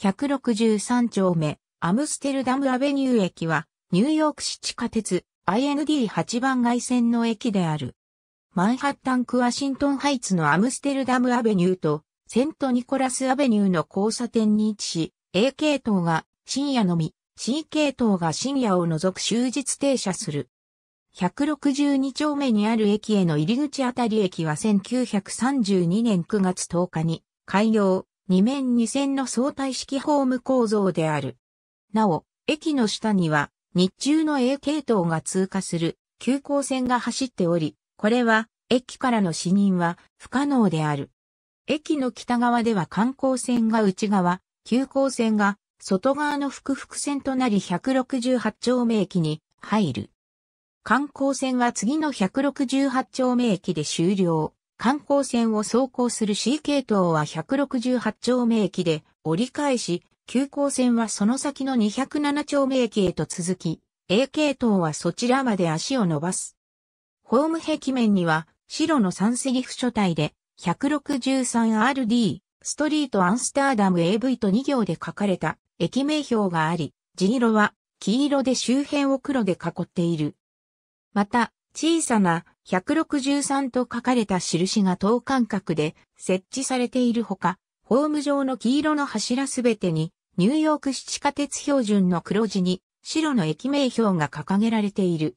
163丁目、アムステルダムアベニュー駅は、ニューヨーク市地下鉄 IND8 番街線の駅である。マンハッタンクワシントンハイツのアムステルダムアベニューと、セントニコラスアベニューの交差点に位置し、A 系統が深夜のみ、C 系統が深夜を除く終日停車する。162丁目にある駅への入り口あたり駅は1932年9月10日に開業、2面2線の相対式ホーム構造である。なお、駅の下には日中の A 系統が通過する急行線が走っており、これは駅からの視認は不可能である。駅の北側では観光線が内側、急行線が外側の複々線となり168丁目駅に入る。観光線は次の168丁目駅で終了。観光船を走行する C 系統は168丁目駅で折り返し、急行線はその先の207丁目駅へと続き、A 系統はそちらまで足を伸ばす。ホーム壁面には、白の三セリフ書体で、163RD、ストリートアンスターダム AV と2行で書かれた駅名標があり、地色は黄色で周辺を黒で囲っている。また、小さな163と書かれた印が等間隔で設置されているほか、ホーム上の黄色の柱すべてに、ニューヨーク市地下鉄標準の黒字に、白の駅名標が掲げられている。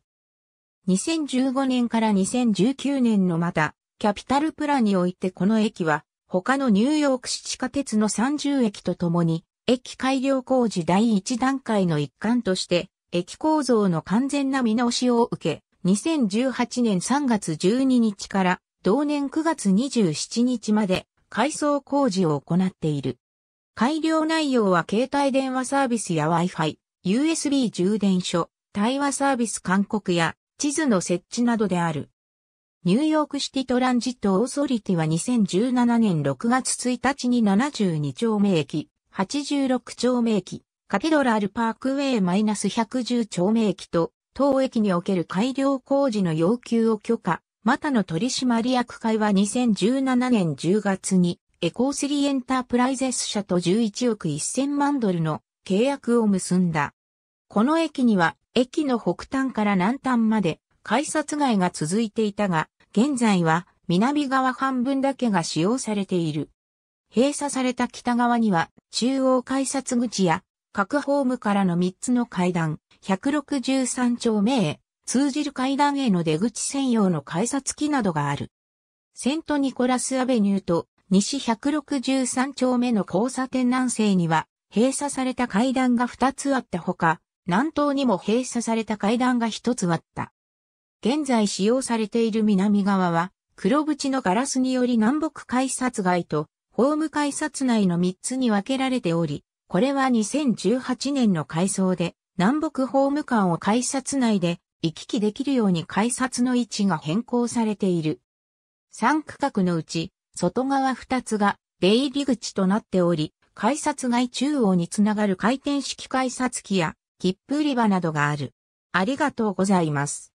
2015年から2019年のまた、キャピタルプランにおいてこの駅は、他のニューヨーク市地下鉄の30駅とともに、駅改良工事第1段階の一環として、駅構造の完全な見直しを受け、2018年3月12日から同年9月27日まで改装工事を行っている。改良内容は携帯電話サービスや Wi-Fi、USB 充電所、対話サービス勧告や地図の設置などである。ニューヨークシティトランジットオーソリティは2017年6月1日に72丁目駅、86丁目駅、カテドラルパークウェイ -110 丁目駅と当駅における改良工事の要求を許可、またの取締役会は2017年10月に、エコースリーエンタープライゼス社と11億1000万ドルの契約を結んだ。この駅には、駅の北端から南端まで、改札街が続いていたが、現在は南側半分だけが使用されている。閉鎖された北側には中央改札口や各ホームからの3つの階段、163丁目へ、通じる階段への出口専用の改札機などがある。セントニコラスアベニューと西163丁目の交差点南西には閉鎖された階段が2つあったほか、南東にも閉鎖された階段が1つあった。現在使用されている南側は黒縁のガラスにより南北改札街とホーム改札内の3つに分けられており、これは2018年の改装で、南北法務官を改札内で行き来できるように改札の位置が変更されている。3区画のうち、外側2つが出入り口となっており、改札外中央につながる回転式改札機や切符売り場などがある。ありがとうございます。